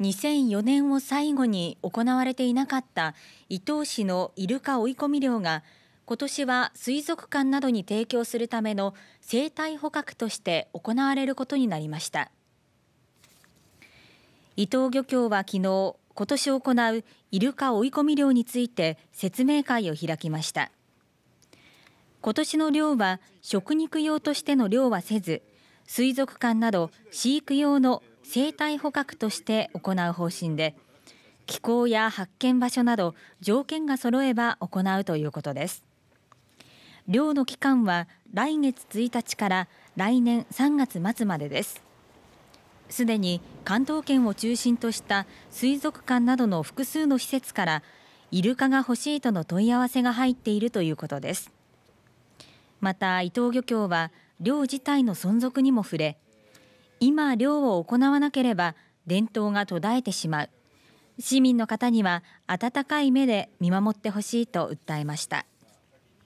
2004年を最後に行われていなかった伊東市のイルカ追い込み漁が今年は水族館などに提供するための生態捕獲として行われることになりました伊東漁協は昨日今年行うイルカ追い込み漁について説明会を開きました今年の漁は食肉用としての漁はせず水族館など飼育用の生態捕獲として行う方針で気候や発見場所など条件が揃えば行うということです漁の期間は来月1日から来年3月末までですすでに関東圏を中心とした水族館などの複数の施設からイルカが欲しいとの問い合わせが入っているということですまた伊藤漁協は漁自体の存続にも触れ今漁を行わなければ伝統が途絶えてしまう市民の方には温かい目で見守ってほしいと訴えました。